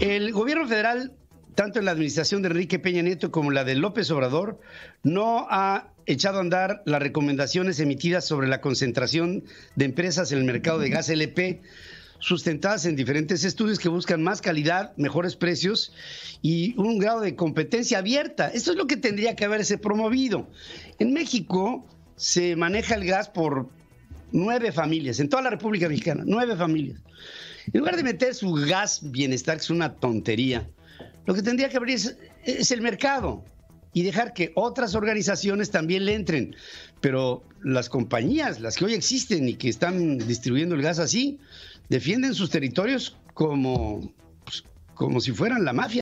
El gobierno federal, tanto en la administración de Enrique Peña Nieto como la de López Obrador, no ha echado a andar las recomendaciones emitidas sobre la concentración de empresas en el mercado de gas LP sustentadas en diferentes estudios que buscan más calidad, mejores precios y un grado de competencia abierta. Esto es lo que tendría que haberse promovido. En México se maneja el gas por Nueve familias, en toda la República Mexicana, nueve familias. En lugar de meter su gas bienestar, que es una tontería, lo que tendría que abrir es, el mercado y dejar que otras organizaciones también le entren. Pero las compañías, las que hoy existen y que están distribuyendo el gas así, defienden sus territorios como, pues, como si fueran la mafia.